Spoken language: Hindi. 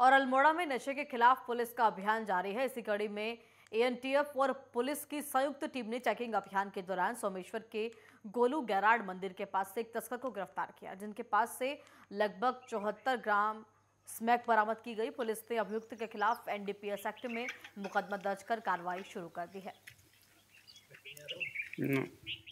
और अल्मोड़ा में नशे के खिलाफ पुलिस का अभियान जारी है इसी कड़ी में एएनटीएफ और पुलिस की संयुक्त टीम ने चेकिंग अभियान के दौरान सोमेश्वर के गोलू गैराड मंदिर के पास से एक तस्कर को गिरफ्तार किया जिनके पास से लगभग चौहत्तर ग्राम स्मैक बरामद की गई पुलिस ने अभियुक्त के खिलाफ एनडीपीएस एक्ट में मुकदमा दर्ज कर कार्रवाई शुरू कर दी है